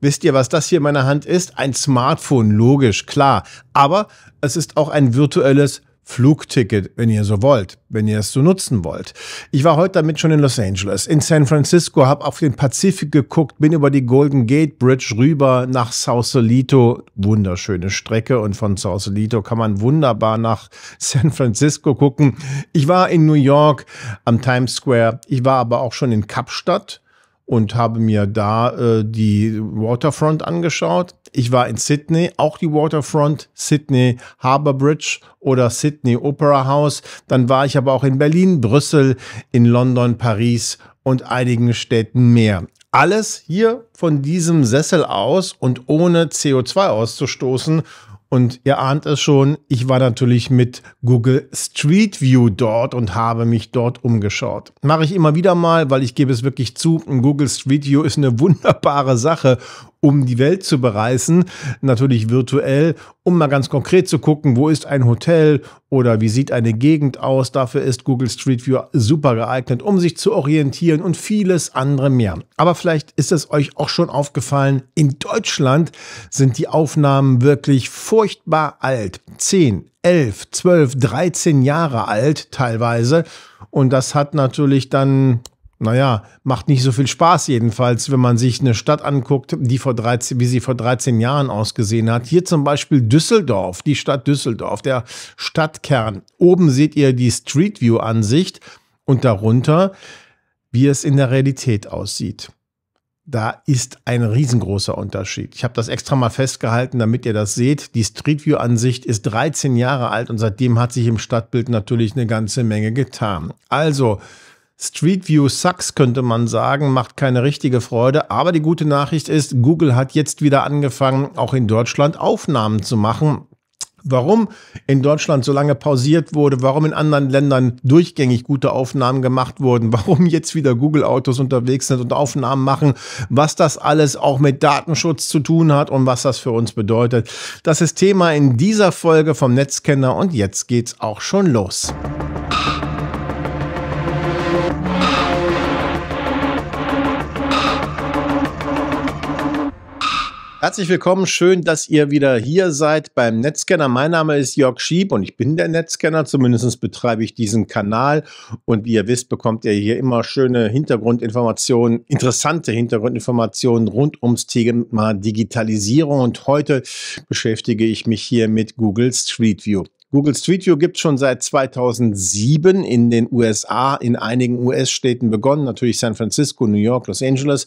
Wisst ihr, was das hier in meiner Hand ist? Ein Smartphone, logisch, klar. Aber es ist auch ein virtuelles Flugticket, wenn ihr so wollt, wenn ihr es so nutzen wollt. Ich war heute damit schon in Los Angeles, in San Francisco, habe auf den Pazifik geguckt, bin über die Golden Gate Bridge rüber nach Sausalito, wunderschöne Strecke und von Sausalito kann man wunderbar nach San Francisco gucken. Ich war in New York am Times Square, ich war aber auch schon in Kapstadt und habe mir da äh, die Waterfront angeschaut. Ich war in Sydney, auch die Waterfront, Sydney Harbour Bridge oder Sydney Opera House. Dann war ich aber auch in Berlin, Brüssel, in London, Paris und einigen Städten mehr. Alles hier von diesem Sessel aus und ohne CO2 auszustoßen und ihr ahnt es schon, ich war natürlich mit Google Street View dort und habe mich dort umgeschaut. Mache ich immer wieder mal, weil ich gebe es wirklich zu, Google Street View ist eine wunderbare Sache, um die Welt zu bereisen, natürlich virtuell, um mal ganz konkret zu gucken, wo ist ein Hotel oder wie sieht eine Gegend aus. Dafür ist Google Street View super geeignet, um sich zu orientieren und vieles andere mehr. Aber vielleicht ist es euch auch schon aufgefallen, in Deutschland sind die Aufnahmen wirklich furchtbar alt. 10, 11, 12, 13 Jahre alt teilweise. Und das hat natürlich dann naja, macht nicht so viel Spaß jedenfalls, wenn man sich eine Stadt anguckt, die vor 13, wie sie vor 13 Jahren ausgesehen hat. Hier zum Beispiel Düsseldorf, die Stadt Düsseldorf, der Stadtkern. Oben seht ihr die Street View Ansicht und darunter, wie es in der Realität aussieht. Da ist ein riesengroßer Unterschied. Ich habe das extra mal festgehalten, damit ihr das seht. Die Street View Ansicht ist 13 Jahre alt und seitdem hat sich im Stadtbild natürlich eine ganze Menge getan. Also, Street View sucks, könnte man sagen, macht keine richtige Freude. Aber die gute Nachricht ist, Google hat jetzt wieder angefangen, auch in Deutschland Aufnahmen zu machen warum in Deutschland so lange pausiert wurde, warum in anderen Ländern durchgängig gute Aufnahmen gemacht wurden, warum jetzt wieder Google-Autos unterwegs sind und Aufnahmen machen, was das alles auch mit Datenschutz zu tun hat und was das für uns bedeutet. Das ist Thema in dieser Folge vom Netzkenner und jetzt geht's auch schon los. Herzlich willkommen, schön, dass ihr wieder hier seid beim Netscanner. Mein Name ist Jörg Schieb und ich bin der Netscanner, zumindest betreibe ich diesen Kanal. Und wie ihr wisst, bekommt ihr hier immer schöne Hintergrundinformationen, interessante Hintergrundinformationen rund ums Thema Digitalisierung. Und heute beschäftige ich mich hier mit Google Street View. Google Street View gibt es schon seit 2007 in den USA, in einigen US-Städten begonnen, natürlich San Francisco, New York, Los Angeles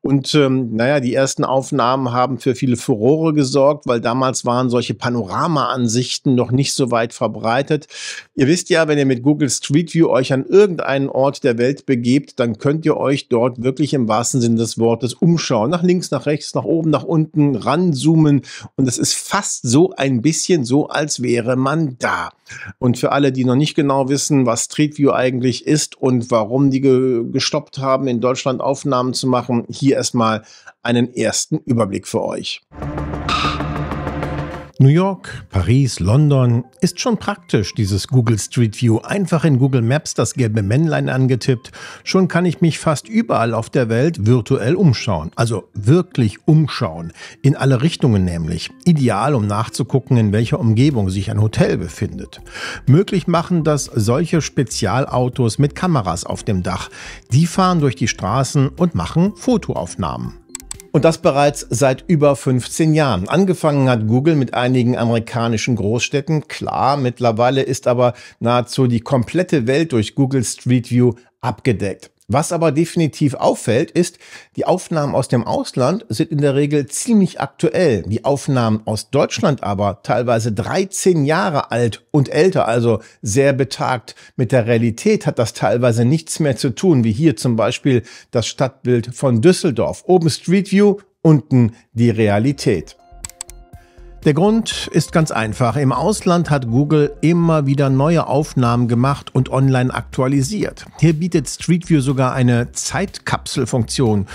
und ähm, naja, die ersten Aufnahmen haben für viele Furore gesorgt, weil damals waren solche Panoramaansichten noch nicht so weit verbreitet. Ihr wisst ja, wenn ihr mit Google Street View euch an irgendeinen Ort der Welt begebt, dann könnt ihr euch dort wirklich im wahrsten Sinne des Wortes umschauen. Nach links, nach rechts, nach oben, nach unten, ranzoomen. Und es ist fast so ein bisschen so, als wäre man da. Und für alle, die noch nicht genau wissen, was Street View eigentlich ist und warum die ge gestoppt haben, in Deutschland Aufnahmen zu machen, hier hier erstmal einen ersten Überblick für euch. New York, Paris, London ist schon praktisch, dieses Google Street View. Einfach in Google Maps das gelbe Männlein angetippt. Schon kann ich mich fast überall auf der Welt virtuell umschauen. Also wirklich umschauen. In alle Richtungen nämlich. Ideal, um nachzugucken, in welcher Umgebung sich ein Hotel befindet. Möglich machen das solche Spezialautos mit Kameras auf dem Dach. Die fahren durch die Straßen und machen Fotoaufnahmen. Und das bereits seit über 15 Jahren. Angefangen hat Google mit einigen amerikanischen Großstädten. Klar, mittlerweile ist aber nahezu die komplette Welt durch Google Street View abgedeckt. Was aber definitiv auffällt, ist, die Aufnahmen aus dem Ausland sind in der Regel ziemlich aktuell. Die Aufnahmen aus Deutschland aber teilweise 13 Jahre alt und älter, also sehr betagt. Mit der Realität hat das teilweise nichts mehr zu tun, wie hier zum Beispiel das Stadtbild von Düsseldorf. Oben Street View, unten die Realität. Der Grund ist ganz einfach. Im Ausland hat Google immer wieder neue Aufnahmen gemacht und online aktualisiert. Hier bietet Street View sogar eine Zeitkapselfunktion.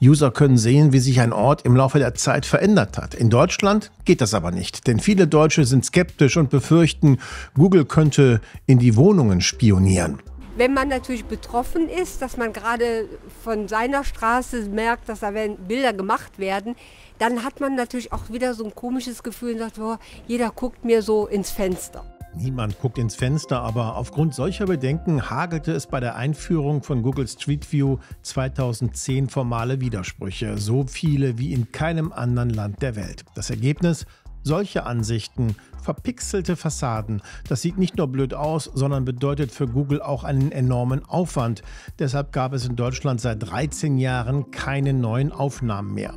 User können sehen, wie sich ein Ort im Laufe der Zeit verändert hat. In Deutschland geht das aber nicht, denn viele Deutsche sind skeptisch und befürchten, Google könnte in die Wohnungen spionieren. Wenn man natürlich betroffen ist, dass man gerade von seiner Straße merkt, dass da Bilder gemacht werden, dann hat man natürlich auch wieder so ein komisches Gefühl und sagt, boah, jeder guckt mir so ins Fenster. Niemand guckt ins Fenster, aber aufgrund solcher Bedenken hagelte es bei der Einführung von Google Street View 2010 formale Widersprüche, so viele wie in keinem anderen Land der Welt. Das Ergebnis? Solche Ansichten, verpixelte Fassaden, das sieht nicht nur blöd aus, sondern bedeutet für Google auch einen enormen Aufwand. Deshalb gab es in Deutschland seit 13 Jahren keine neuen Aufnahmen mehr.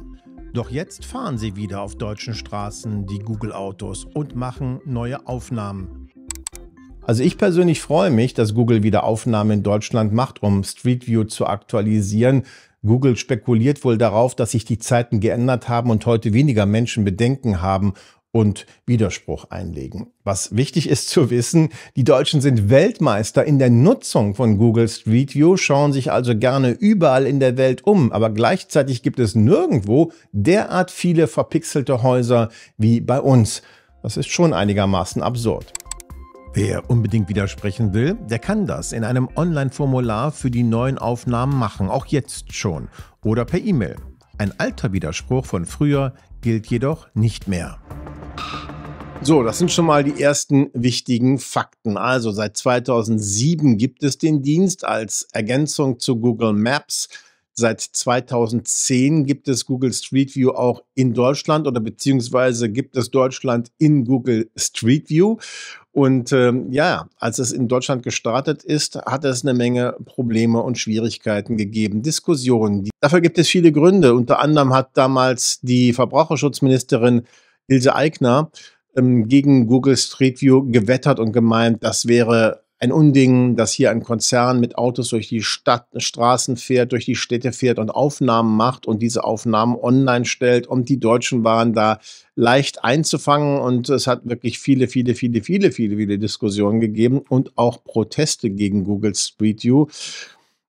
Doch jetzt fahren sie wieder auf deutschen Straßen, die Google-Autos, und machen neue Aufnahmen. Also ich persönlich freue mich, dass Google wieder Aufnahmen in Deutschland macht, um Street View zu aktualisieren. Google spekuliert wohl darauf, dass sich die Zeiten geändert haben und heute weniger Menschen Bedenken haben, und Widerspruch einlegen. Was wichtig ist zu wissen, die Deutschen sind Weltmeister in der Nutzung von Google Street View, schauen sich also gerne überall in der Welt um, aber gleichzeitig gibt es nirgendwo derart viele verpixelte Häuser wie bei uns. Das ist schon einigermaßen absurd. Wer unbedingt widersprechen will, der kann das in einem Online-Formular für die neuen Aufnahmen machen, auch jetzt schon, oder per E-Mail. Ein alter Widerspruch von früher gilt jedoch nicht mehr. So, das sind schon mal die ersten wichtigen Fakten. Also seit 2007 gibt es den Dienst als Ergänzung zu Google Maps Seit 2010 gibt es Google Street View auch in Deutschland oder beziehungsweise gibt es Deutschland in Google Street View. Und ähm, ja, als es in Deutschland gestartet ist, hat es eine Menge Probleme und Schwierigkeiten gegeben, Diskussionen. Dafür gibt es viele Gründe. Unter anderem hat damals die Verbraucherschutzministerin Ilse Aigner ähm, gegen Google Street View gewettert und gemeint, das wäre ein Unding, dass hier ein Konzern mit Autos durch die Stadt, Straßen fährt, durch die Städte fährt und Aufnahmen macht und diese Aufnahmen online stellt, um die Deutschen waren da leicht einzufangen. Und es hat wirklich viele, viele, viele, viele, viele, viele Diskussionen gegeben und auch Proteste gegen Google Street View.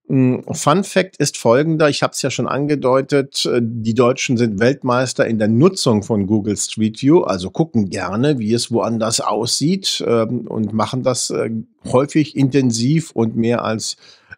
Hm, Fun Fact ist folgender, ich habe es ja schon angedeutet, äh, die Deutschen sind Weltmeister in der Nutzung von Google Street View, also gucken gerne, wie es woanders aussieht ähm, und machen das äh, häufig intensiv und mehr als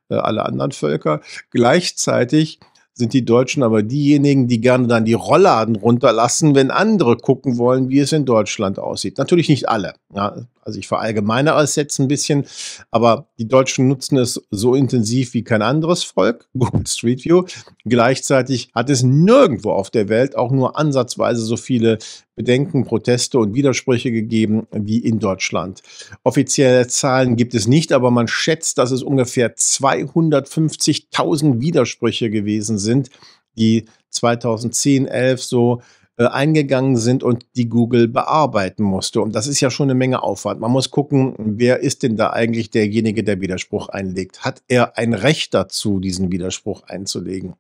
äh, alle anderen Völker. Gleichzeitig sind die Deutschen aber diejenigen, die gerne dann die Rollladen runterlassen, wenn andere gucken wollen, wie es in Deutschland aussieht. Natürlich nicht alle. Ja, also ich verallgemeine es jetzt ein bisschen, aber die Deutschen nutzen es so intensiv wie kein anderes Volk, Google Street View. Gleichzeitig hat es nirgendwo auf der Welt auch nur ansatzweise so viele Bedenken, Proteste und Widersprüche gegeben wie in Deutschland. Offizielle Zahlen gibt es nicht, aber man schätzt, dass es ungefähr 250.000 Widersprüche gewesen sind, die 2010, 11 so äh, eingegangen sind und die Google bearbeiten musste. Und das ist ja schon eine Menge Aufwand. Man muss gucken, wer ist denn da eigentlich derjenige, der Widerspruch einlegt? Hat er ein Recht dazu, diesen Widerspruch einzulegen?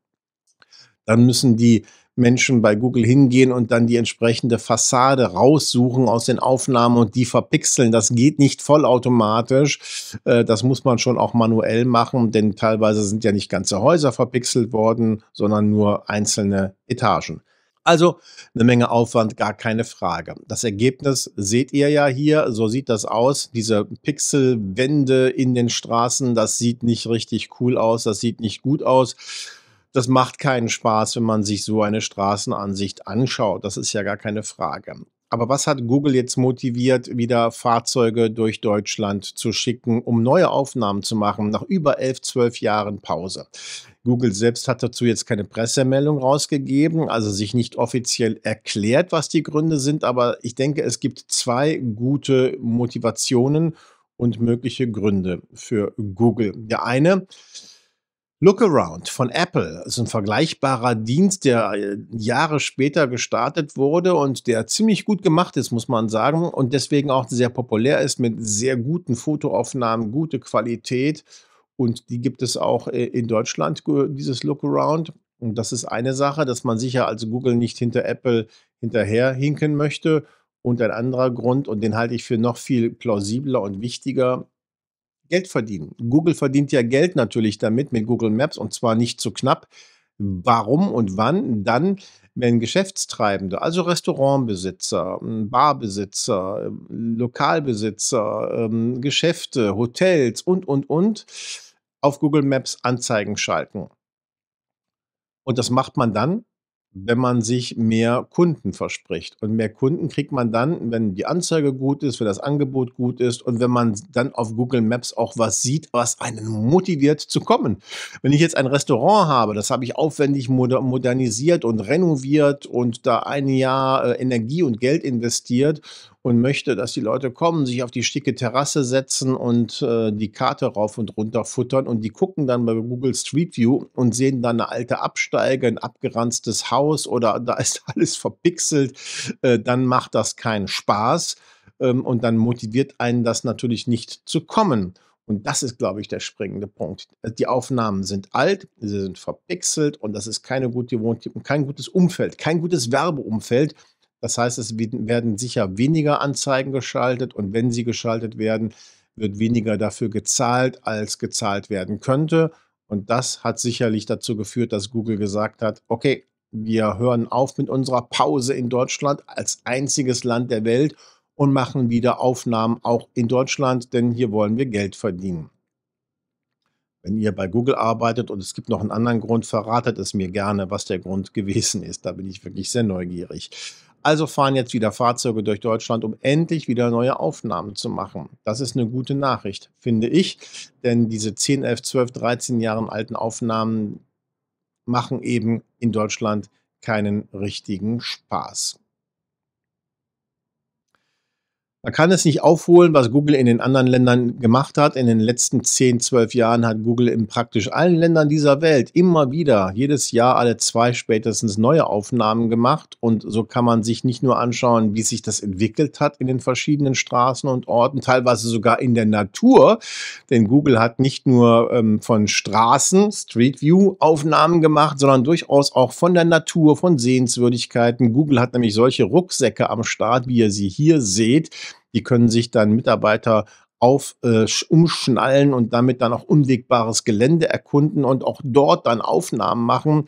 Dann müssen die Menschen bei Google hingehen und dann die entsprechende Fassade raussuchen aus den Aufnahmen und die verpixeln. Das geht nicht vollautomatisch. Äh, das muss man schon auch manuell machen, denn teilweise sind ja nicht ganze Häuser verpixelt worden, sondern nur einzelne Etagen. Also eine Menge Aufwand, gar keine Frage. Das Ergebnis seht ihr ja hier, so sieht das aus. Diese Pixelwände in den Straßen, das sieht nicht richtig cool aus, das sieht nicht gut aus. Das macht keinen Spaß, wenn man sich so eine Straßenansicht anschaut. Das ist ja gar keine Frage. Aber was hat Google jetzt motiviert, wieder Fahrzeuge durch Deutschland zu schicken, um neue Aufnahmen zu machen, nach über elf, zwölf Jahren Pause? Google selbst hat dazu jetzt keine Pressemeldung rausgegeben, also sich nicht offiziell erklärt, was die Gründe sind. Aber ich denke, es gibt zwei gute Motivationen und mögliche Gründe für Google. Der eine, Lookaround von Apple ist ein vergleichbarer Dienst, der äh, Jahre später gestartet wurde und der ziemlich gut gemacht ist, muss man sagen, und deswegen auch sehr populär ist mit sehr guten Fotoaufnahmen, gute Qualität. Und die gibt es auch äh, in Deutschland, äh, dieses Lookaround. Und das ist eine Sache, dass man sicher als Google nicht hinter Apple hinterher hinken möchte. Und ein anderer Grund, und den halte ich für noch viel plausibler und wichtiger, Geld verdienen. Google verdient ja Geld natürlich damit mit Google Maps und zwar nicht zu knapp. Warum und wann? Dann, wenn Geschäftstreibende, also Restaurantbesitzer, ähm, Barbesitzer, ähm, Lokalbesitzer, ähm, Geschäfte, Hotels und, und, und, auf Google Maps Anzeigen schalten. Und das macht man dann, wenn man sich mehr Kunden verspricht. Und mehr Kunden kriegt man dann, wenn die Anzeige gut ist, wenn das Angebot gut ist und wenn man dann auf Google Maps auch was sieht, was einen motiviert zu kommen. Wenn ich jetzt ein Restaurant habe, das habe ich aufwendig modernisiert und renoviert und da ein Jahr äh, Energie und Geld investiert und möchte, dass die Leute kommen, sich auf die schicke Terrasse setzen und äh, die Karte rauf und runter futtern und die gucken dann bei Google Street View und sehen dann eine alte Absteige, ein abgeranztes Haus oder da ist alles verpixelt, äh, dann macht das keinen Spaß ähm, und dann motiviert einen das natürlich nicht zu kommen. Und das ist, glaube ich, der springende Punkt. Die Aufnahmen sind alt, sie sind verpixelt und das ist keine gute, kein gutes Umfeld, kein gutes Werbeumfeld, das heißt, es werden sicher weniger Anzeigen geschaltet und wenn sie geschaltet werden, wird weniger dafür gezahlt, als gezahlt werden könnte. Und das hat sicherlich dazu geführt, dass Google gesagt hat, okay, wir hören auf mit unserer Pause in Deutschland als einziges Land der Welt und machen wieder Aufnahmen auch in Deutschland, denn hier wollen wir Geld verdienen. Wenn ihr bei Google arbeitet und es gibt noch einen anderen Grund, verratet es mir gerne, was der Grund gewesen ist. Da bin ich wirklich sehr neugierig. Also fahren jetzt wieder Fahrzeuge durch Deutschland, um endlich wieder neue Aufnahmen zu machen. Das ist eine gute Nachricht, finde ich, denn diese 10, 11, 12, 13 Jahre alten Aufnahmen machen eben in Deutschland keinen richtigen Spaß. Man kann es nicht aufholen, was Google in den anderen Ländern gemacht hat. In den letzten 10, 12 Jahren hat Google in praktisch allen Ländern dieser Welt immer wieder, jedes Jahr alle zwei spätestens neue Aufnahmen gemacht. Und so kann man sich nicht nur anschauen, wie sich das entwickelt hat in den verschiedenen Straßen und Orten, teilweise sogar in der Natur. Denn Google hat nicht nur ähm, von Straßen, Street View Aufnahmen gemacht, sondern durchaus auch von der Natur, von Sehenswürdigkeiten. Google hat nämlich solche Rucksäcke am Start, wie ihr sie hier seht die können sich dann Mitarbeiter auf äh, umschnallen und damit dann auch unwegbares Gelände erkunden und auch dort dann Aufnahmen machen.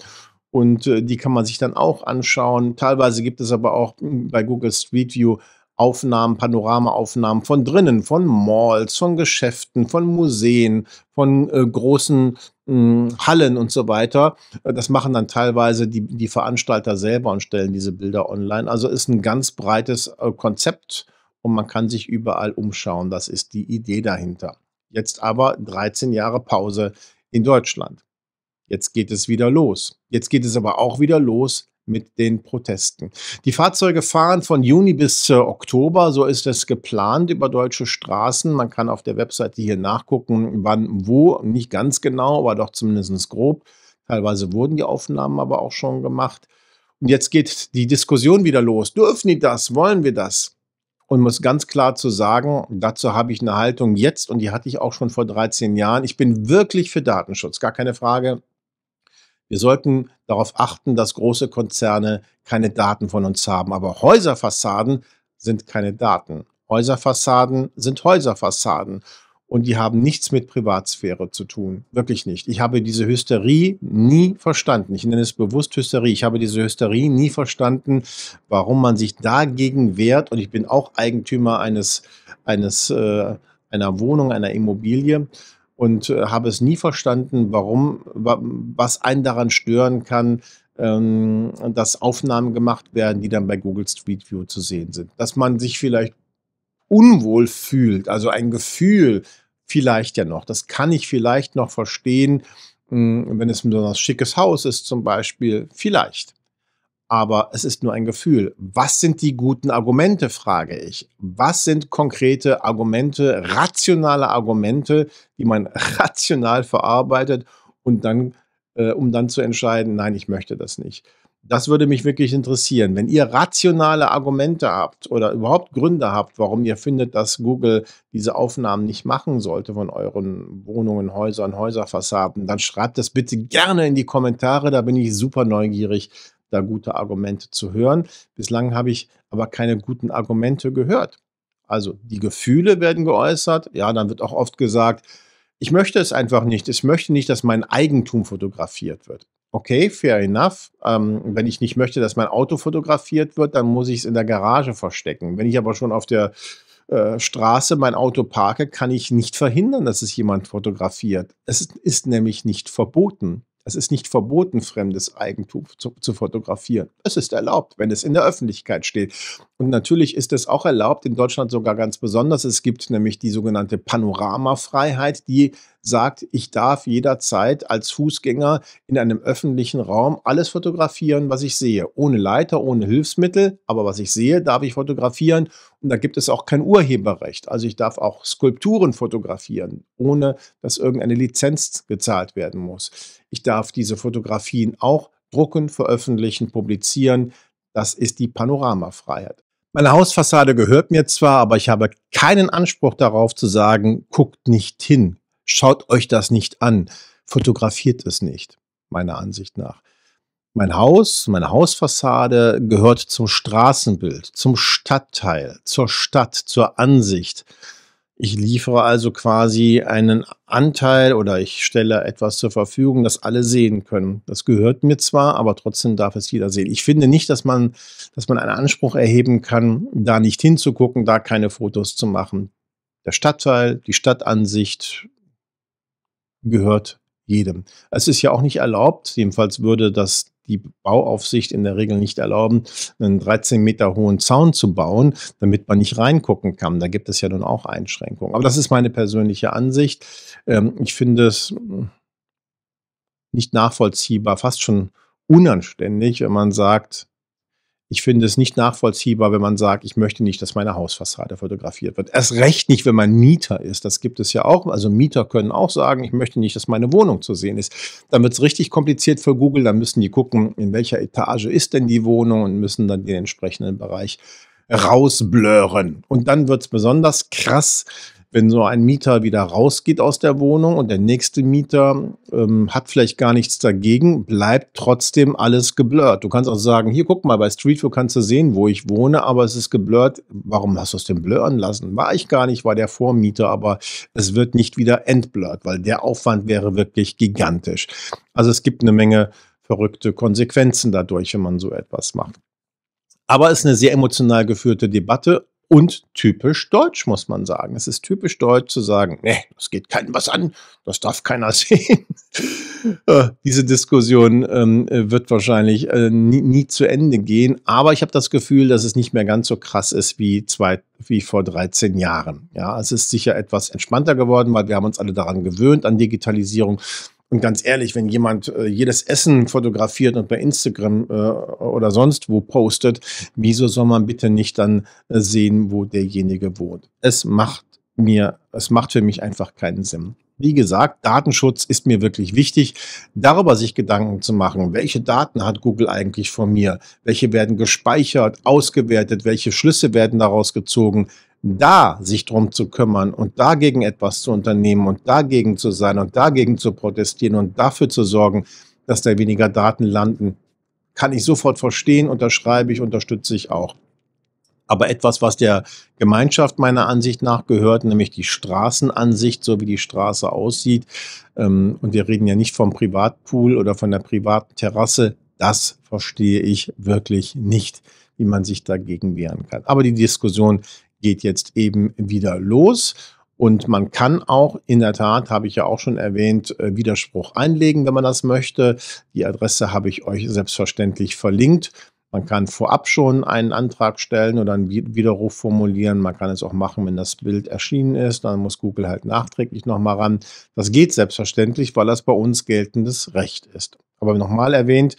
Und äh, die kann man sich dann auch anschauen. Teilweise gibt es aber auch hm, bei Google Street View Aufnahmen, Panoramaaufnahmen von drinnen, von Malls, von Geschäften, von Museen, von äh, großen mh, hm, Hallen und so weiter. Äh, das machen dann teilweise die, die Veranstalter selber und stellen diese Bilder online. Also ist ein ganz breites äh, Konzept und man kann sich überall umschauen. Das ist die Idee dahinter. Jetzt aber 13 Jahre Pause in Deutschland. Jetzt geht es wieder los. Jetzt geht es aber auch wieder los mit den Protesten. Die Fahrzeuge fahren von Juni bis äh, Oktober, so ist es geplant, über deutsche Straßen. Man kann auf der Webseite hier nachgucken, wann, wo, nicht ganz genau, aber doch zumindest grob. Teilweise wurden die Aufnahmen aber auch schon gemacht. Und jetzt geht die Diskussion wieder los. Dürfen die das? Wollen wir das? und muss ganz klar zu sagen, dazu habe ich eine Haltung jetzt und die hatte ich auch schon vor 13 Jahren. Ich bin wirklich für Datenschutz, gar keine Frage. Wir sollten darauf achten, dass große Konzerne keine Daten von uns haben. Aber Häuserfassaden sind keine Daten. Häuserfassaden sind Häuserfassaden und die haben nichts mit Privatsphäre zu tun. Wirklich nicht. Ich habe diese Hysterie nie verstanden. Ich nenne es bewusst Hysterie. Ich habe diese Hysterie nie verstanden, warum man sich dagegen wehrt. Und ich bin auch Eigentümer eines, eines, äh, einer Wohnung, einer Immobilie und äh, habe es nie verstanden, warum, was einen daran stören kann, ähm, dass Aufnahmen gemacht werden, die dann bei Google Street View zu sehen sind. Dass man sich vielleicht unwohl fühlt, also ein Gefühl vielleicht ja noch, das kann ich vielleicht noch verstehen, hm, wenn es ein besonders schickes Haus ist zum Beispiel, vielleicht. Aber es ist nur ein Gefühl. Was sind die guten Argumente, frage ich. Was sind konkrete Argumente, rationale Argumente, die man rational verarbeitet und dann, äh, um dann zu entscheiden, nein, ich möchte das nicht. Das würde mich wirklich interessieren. Wenn ihr rationale Argumente habt oder überhaupt Gründe habt, warum ihr findet, dass Google diese Aufnahmen nicht machen sollte von euren Wohnungen, Häusern, Häuserfassaden, dann schreibt das bitte gerne in die Kommentare. Da bin ich super neugierig, da gute Argumente zu hören. Bislang habe ich aber keine guten Argumente gehört. Also die Gefühle werden geäußert. Ja, dann wird auch oft gesagt, ich möchte es einfach nicht. Ich möchte nicht, dass mein Eigentum fotografiert wird okay, fair enough. Ähm, wenn ich nicht möchte, dass mein Auto fotografiert wird, dann muss ich es in der Garage verstecken. Wenn ich aber schon auf der äh, Straße mein Auto parke, kann ich nicht verhindern, dass es jemand fotografiert. Es ist nämlich nicht verboten. Es ist nicht verboten, fremdes Eigentum zu, zu fotografieren. Es ist erlaubt, wenn es in der Öffentlichkeit steht. Und natürlich ist es auch erlaubt, in Deutschland sogar ganz besonders. Es gibt nämlich die sogenannte Panoramafreiheit, die sagt, ich darf jederzeit als Fußgänger in einem öffentlichen Raum alles fotografieren, was ich sehe. Ohne Leiter, ohne Hilfsmittel, aber was ich sehe, darf ich fotografieren. Und da gibt es auch kein Urheberrecht. Also ich darf auch Skulpturen fotografieren, ohne dass irgendeine Lizenz gezahlt werden muss. Ich darf diese Fotografien auch drucken, veröffentlichen, publizieren. Das ist die Panoramafreiheit. Meine Hausfassade gehört mir zwar, aber ich habe keinen Anspruch darauf zu sagen, guckt nicht hin, schaut euch das nicht an, fotografiert es nicht, meiner Ansicht nach. Mein Haus, meine Hausfassade gehört zum Straßenbild, zum Stadtteil, zur Stadt, zur Ansicht. Ich liefere also quasi einen Anteil oder ich stelle etwas zur Verfügung, das alle sehen können. Das gehört mir zwar, aber trotzdem darf es jeder sehen. Ich finde nicht, dass man, dass man einen Anspruch erheben kann, da nicht hinzugucken, da keine Fotos zu machen. Der Stadtteil, die Stadtansicht gehört jedem. Es ist ja auch nicht erlaubt, jedenfalls würde das die Bauaufsicht in der Regel nicht erlauben, einen 13 Meter hohen Zaun zu bauen, damit man nicht reingucken kann. Da gibt es ja nun auch Einschränkungen. Aber das ist meine persönliche Ansicht. Ähm, ich finde es hm, nicht nachvollziehbar, fast schon unanständig, wenn man sagt, ich finde es nicht nachvollziehbar, wenn man sagt, ich möchte nicht, dass meine Hausfassade fotografiert wird. Erst recht nicht, wenn man Mieter ist. Das gibt es ja auch. Also Mieter können auch sagen, ich möchte nicht, dass meine Wohnung zu sehen ist. Dann wird es richtig kompliziert für Google. Dann müssen die gucken, in welcher Etage ist denn die Wohnung und müssen dann den entsprechenden Bereich rausblören. Und dann wird es besonders krass, wenn so ein Mieter wieder rausgeht aus der Wohnung und der nächste Mieter ähm, hat vielleicht gar nichts dagegen, bleibt trotzdem alles geblurrt. Du kannst auch sagen, hier guck mal, bei Street View kannst du sehen, wo ich wohne, aber es ist geblurrt. Warum hast du es denn blurren lassen? War ich gar nicht, war der Vormieter, aber es wird nicht wieder entblurrt, weil der Aufwand wäre wirklich gigantisch. Also es gibt eine Menge verrückte Konsequenzen dadurch, wenn man so etwas macht. Aber es ist eine sehr emotional geführte Debatte und typisch deutsch, muss man sagen. Es ist typisch deutsch zu sagen, nee, das geht keinem was an, das darf keiner sehen. Äh, diese Diskussion ähm, wird wahrscheinlich äh, nie, nie, zu Ende gehen, aber ich habe das Gefühl, dass es nicht mehr ganz so krass ist wie, zwei, wie vor 13 Jahren. Ja, es ist sicher etwas entspannter geworden, weil wir haben uns alle daran gewöhnt, an Digitalisierung. Und ganz ehrlich, wenn jemand äh, jedes Essen fotografiert und bei Instagram äh, oder sonst wo postet, wieso soll man bitte nicht dann äh, sehen, wo derjenige wohnt? Es macht mir, es macht für mich einfach keinen Sinn. Wie gesagt, Datenschutz ist mir wirklich wichtig, darüber sich Gedanken zu machen. Welche Daten hat Google eigentlich von mir? Welche werden gespeichert, ausgewertet? Welche Schlüsse werden daraus gezogen? da sich drum zu kümmern und dagegen etwas zu unternehmen und dagegen zu sein und dagegen zu protestieren und dafür zu sorgen, dass da weniger Daten landen, kann ich sofort verstehen, unterschreibe ich, unterstütze ich auch. Aber etwas, was der Gemeinschaft meiner Ansicht nach gehört, nämlich die Straßenansicht, so wie die Straße aussieht, ähm, und wir reden ja nicht vom Privatpool oder von der privaten Terrasse, das verstehe ich wirklich nicht, wie man sich dagegen wehren kann. Aber die Diskussion geht jetzt eben wieder los. Und man kann auch, in der Tat, habe ich ja auch schon erwähnt, äh, Widerspruch einlegen, wenn man das möchte. Die Adresse habe ich euch selbstverständlich verlinkt. Man kann vorab schon einen Antrag stellen oder einen Widerruf formulieren. Man kann es auch machen, wenn das Bild erschienen ist. Dann muss Google halt nachträglich nochmal ran. Das geht selbstverständlich, weil das bei uns geltendes Recht ist. Aber nochmal erwähnt,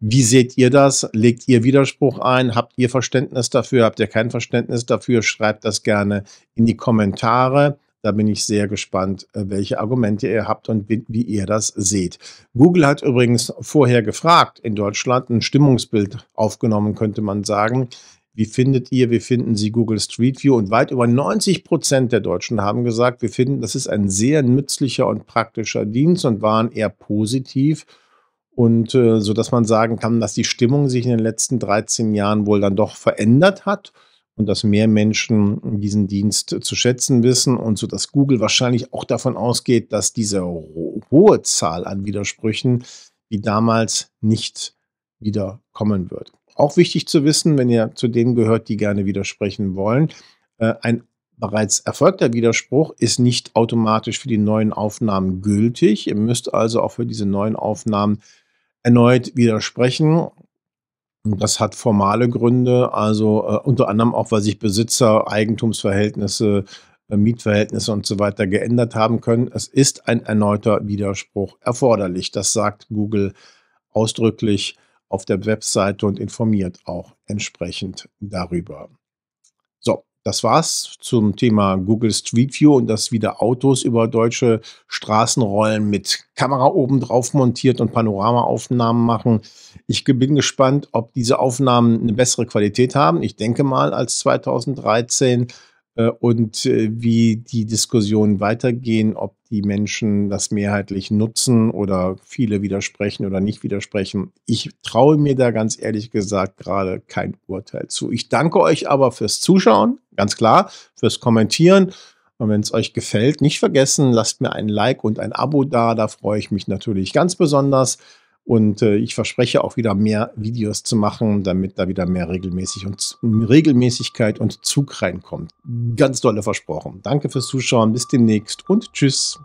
wie seht ihr das? Legt ihr Widerspruch ein? Habt ihr Verständnis dafür? Habt ihr kein Verständnis dafür? Schreibt das gerne in die Kommentare. Da bin ich sehr gespannt, äh, welche Argumente ihr habt und wie ihr das seht. Google hat übrigens vorher gefragt, in Deutschland ein Stimmungsbild aufgenommen, könnte man sagen. Wie findet ihr, wie finden Sie Google Street View? Und weit über 90 Prozent der Deutschen haben gesagt, wir finden, das ist ein sehr nützlicher und praktischer Dienst und waren eher positiv. Und äh, so dass man sagen kann, dass die Stimmung sich in den letzten 13 Jahren wohl dann doch verändert hat und dass mehr Menschen diesen Dienst zu schätzen wissen und so dass Google wahrscheinlich auch davon ausgeht, dass diese hohe Zahl an Widersprüchen wie damals nicht wieder kommen wird. Auch wichtig zu wissen, wenn ihr zu denen gehört, die gerne widersprechen wollen, äh, ein bereits erfolgter Widerspruch ist nicht automatisch für die neuen Aufnahmen gültig. Ihr müsst also auch für diese neuen Aufnahmen erneut widersprechen. Das hat formale Gründe, also äh, unter anderem auch, weil sich Besitzer, Eigentumsverhältnisse, äh, Mietverhältnisse und so weiter geändert haben können. Es ist ein erneuter Widerspruch erforderlich. Das sagt Google ausdrücklich auf der Webseite und informiert auch entsprechend darüber. Das war's zum Thema Google Street View und dass wieder Autos über deutsche Straßen rollen mit Kamera oben drauf montiert und Panoramaaufnahmen machen. Ich bin gespannt, ob diese Aufnahmen eine bessere Qualität haben. Ich denke mal als 2013 äh, und äh, wie die Diskussionen weitergehen, ob die Menschen das mehrheitlich nutzen oder viele widersprechen oder nicht widersprechen. Ich traue mir da ganz ehrlich gesagt gerade kein Urteil zu. Ich danke euch aber fürs Zuschauen. Ganz klar, fürs Kommentieren. Und wenn es euch gefällt, nicht vergessen, lasst mir ein Like und ein Abo da. Da freue ich mich natürlich ganz besonders. Und äh, ich verspreche auch wieder mehr Videos zu machen, damit da wieder mehr regelmäßig und, Regelmäßigkeit und Zug reinkommt. Ganz tolle versprochen. Danke fürs Zuschauen. Bis demnächst und tschüss.